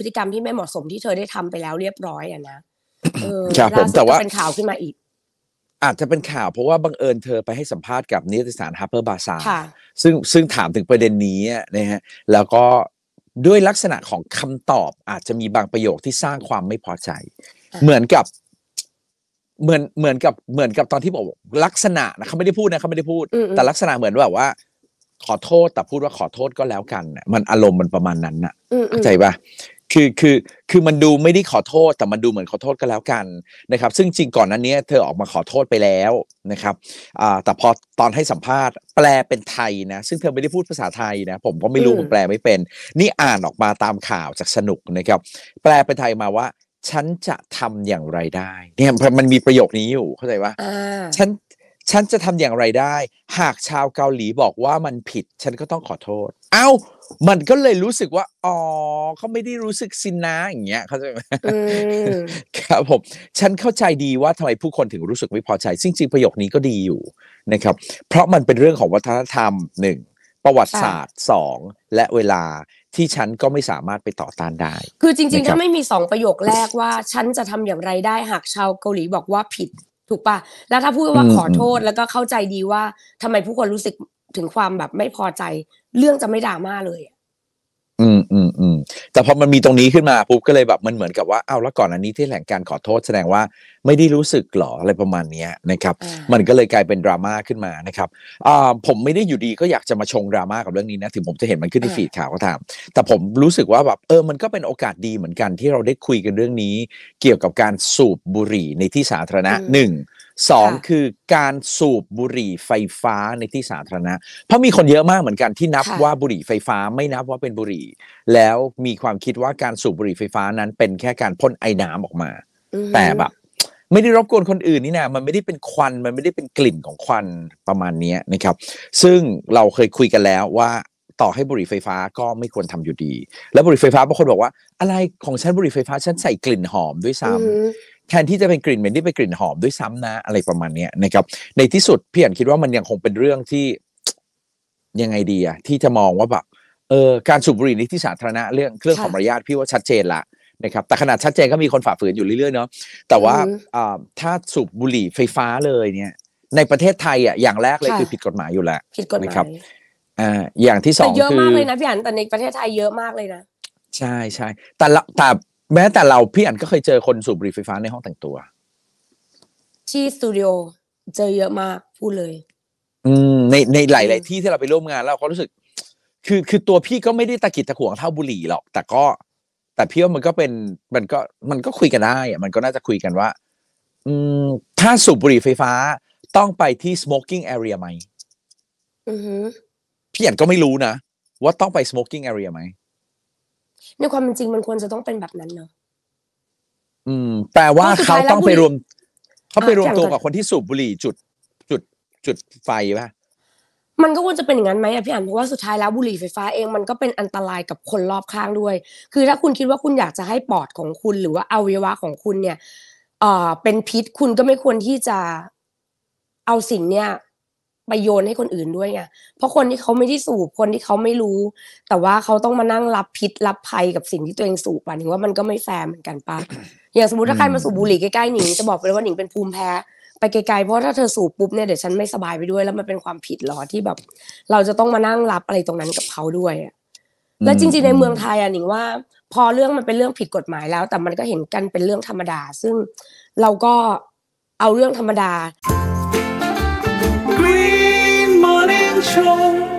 พฤติกรรมที่ไม่เหมาะสมที่เธอได้ทำไปแล้วเรียบร้อยอ่ะนะครับผมแต่ว่าเป็นข่าวขึ้นมาอีก อาจจะเป็นข่าวเพราะว่าบังเอิญเธอไปให้สัมภาษณ์กับนิตยสารฮาร์เปอร์บาซาซึ่งซึ่งถามถึงประเด็นนี้นะฮะแล้วก็ด้วยลักษณะของคำตอบ อาจจะมีบางประโยคที่สร้างความไม่พอใจ เหมือนกับ เหมือนเหมือนกับเหมือนกับตอนที่บอกลักษณะนะเขาไม่ได้พูดนะเขาไม่ได้พูด แต่ลักษณะเหมือนแบบว่า ขอโทษแต่พูดว่าขอโทษก็แล้วกันมันอารมณ์มันประมาณนั้นนะเข้าใจปะคือคือคือมันดูไม่ได้ขอโทษแต่มันดูเหมือนขอโทษก็แล้วกันนะครับ ซึ่งจริงก่อนนั้นเนี้ยเธอออกมาขอโทษไปแล้วนะครับอ่าแต่พอตอนให้สัมภาษณ์แปลเป็นไทยนะซึ่งเธอไม่ได้พูดภาษาไทยนะผมก็ไม่รู้ผมแปลไม่เป็น นี่อ่านออกมาตามข่าวจากสนุกนะครับแปลเป็นไทยมาว่า ฉันจะทำอย่างไรได้เนี่ยมันมีประโยคนี้อยู่เข้าใจว่าฉันฉันจะทำอย่างไรได้ หากชาวเกาหลีบอกว่ามันผิดฉันก็ต้องขอโทษ เอ้า มันก็เลยรู้สึกว่า อ๋อเขาไม่ได้รู้สึกสินนะอย่างเงี้ย เข้าใจไหมครับผม ฉันเข้าใจดีว่าทำไมผู้คนถึงรู้สึกไม่พอใจ จริงๆประโยคนี้ก็ดีอยู่นะครับ เพราะมันเป็นเรื่องของวัฒนธรรมหนึ่งประวัติศาสตร์สองและเวลาที่ฉันก็ไม่สามารถไปต่อต้านได้ คือจริงๆถ้าไม่มีสองประโยคแรกว่าฉันจะทำอย่างไรได้ หากชาวเกาหลีบอกว่าผิดถูกปะแล้วถ้าพูดว่าขอโทษแล้วก็เข้าใจดีว่า ทำไมผู้คนรู้สึกถึงความแบบไม่พอใจ เรื่องจะไม่ด่ามาาเลยอืมอืม อืม แต่พอมันมีตรงนี้ขึ้นมาปุ๊บก็เลยแบบมันเหมือนกับว่าเอาแล้วก่อนอันนี้ที่แหล่งการขอโทษแสดงว่าไม่ได้รู้สึกหรออะไรประมาณนี้นะครับ มันก็เลยกลายเป็นดราม่าขึ้นมานะครับผมไม่ได้อยู่ดีก็อยากจะมาชงดราม่ากับเรื่องนี้นะ ถึงผมจะเห็นมันขึ้นในฟีดข่าวก็ตามแต่ผมรู้สึกว่าแบบเออมันก็เป็นโอกาสดีเหมือนกันที่เราได้คุยกันเรื่องนี้ เกี่ยวกับการสูบบุหรี่ในที่สาธารณะหนึ่งสองคือการสูบบุหรี่ไฟฟ้าในที่สาธารณะ เพราะมีคนเยอะมากเหมือนกันที่นับว่าบุหรี่ไฟฟ้าไม่นับว่าเป็นบุหรี่ แล้วมีความคิดว่าการสูบบุหรี่ไฟฟ้านั้นเป็นแค่การพ่นไอ้น้ำออกมา แต่แบบไม่ได้รบกวนคนอื่นนี่นะมันไม่ได้เป็นควันมันไม่ได้เป็นกลิ่นของควันประมาณนี้นะครับ ซึ่งเราเคยคุยกันแล้วว่าต่อให้บุหรี่ไฟฟ้าก็ไม่ควรทำอยู่ดี แล้วบุหรี่ไฟฟ้าบางคนบอกว่าอะไรของฉันบุหรี่ไฟฟ้าฉันใส่กลิ่นหอมด้วยซ้ำ แทนที่จะเป็นกลิ่นเหม็นที่เป็นกลิ่นหอมด้วยซ้ำนะอะไรประมาณนี้นะครับในที่สุดพี่อันคิดว่ามันยังคงเป็นเรื่องที่ยังไงดีอะที่จะมองว่าแบบเออการสูบบุหรี่ในที่สาธารณะเรื่องเครื่องของมารยาทพี่ว่าชัดเจนละนะครับแต่ขนาดชัดเจนก็มีคนฝ่าฝืนอยู่เรื่อยๆเนาะแต่ว่าถ้าสูบบุหรี่ไฟฟ้าเลยเนี่ย ในประเทศไทยอ่ะอย่างแรกเลยคือผิดกฎหมายอยู่แล้วผิดกฎหมายอ่าอย่างที่สองคือเยอะมากเลยนะพี่อันแต่ในประเทศไทยเยอะมากเลยนะใช่ใช่แต่แต่แม้แต่เราพี่อันก็เคยเจอคนสูบบุหรี่ไฟฟ้าในห้องแต่งตัวที่สตูดิโอเจอเยอะมากพูดเลย อืมในในหลายๆที่ที่เราไปร่วมงานเราก็รู้สึก คือคือตัวพี่ก็ไม่ได้ตะกิดตะขวงเท่าบุหรี่หรอกแต่ก็แต่พี่ว่ามันก็เป็นมันก็มันก็คุยกันได้อะมันก็น่าจะคุยกันว่า อืม ถ้าสูบบุหรี่ไฟฟ้าต้องไปที่ smoking area ไหมออืึพี่อันก็ไม่รู้นะ ว่าต้องไป smoking area ไหมในความเป็นจริงมันควรจะต้องเป็นแบบนั้นเนาะ อืมแต่ว่าเขาต้องไปรวมเขาไปรวมตัวกับคนที่สูบบุหรี่จุด จุด จุดไฟป่ะมันก็ควรจะเป็นอย่างนั้นไหมอะพี่อ่านเพราะว่าสุดท้ายแล้วบุหรี่ไฟฟ้าเองมันก็เป็นอันตรายกับคนรอบข้างด้วย คือถ้าคุณคิดว่าคุณอยากจะให้ปอดของคุณหรือว่าอวัยวะของคุณเนี่ยเอ่อเป็นพิษคุณก็ไม่ควรที่จะเอาสิ่งเนี่ยไปโยนให้คนอื่นด้วยไงเพราะคนที่เขาไม่ได้สูบคนที่เขาไม่รู้ แต่ว่าเขาต้องมานั่งรับพิษรับภัยกับสิ่งที่ตัวเองสูบป่ะหนิงว่ามันก็ไม่แฟร์เหมือนกันปะอย่างสมมติถ้าใครมาสูบบุหรี่ใกล้ๆหนิงจะบอกเลยว่าหนิงเป็นภูมิแพ้ไปไกลๆเพราะถ้าเธอสูบปุ๊บเนี่ยเดี๋ยวฉันไม่สบายไปด้วยแล้วมันเป็นความผิดหรอที่แบบ เราจะต้องมานั่งรับอะไรตรงนั้นกับเขาด้วยอะแล้วจริง ๆ ในเมืองไทยอ่ะหนิงว่า พอเรื่องมันเป็นเรื่องผิดกฎหมายแล้ว แต่มันก็เห็นกันเป็นเรื่องธรรมดา ซึ่งเราก็เอาเรื่องธรรมดา Green Morning Show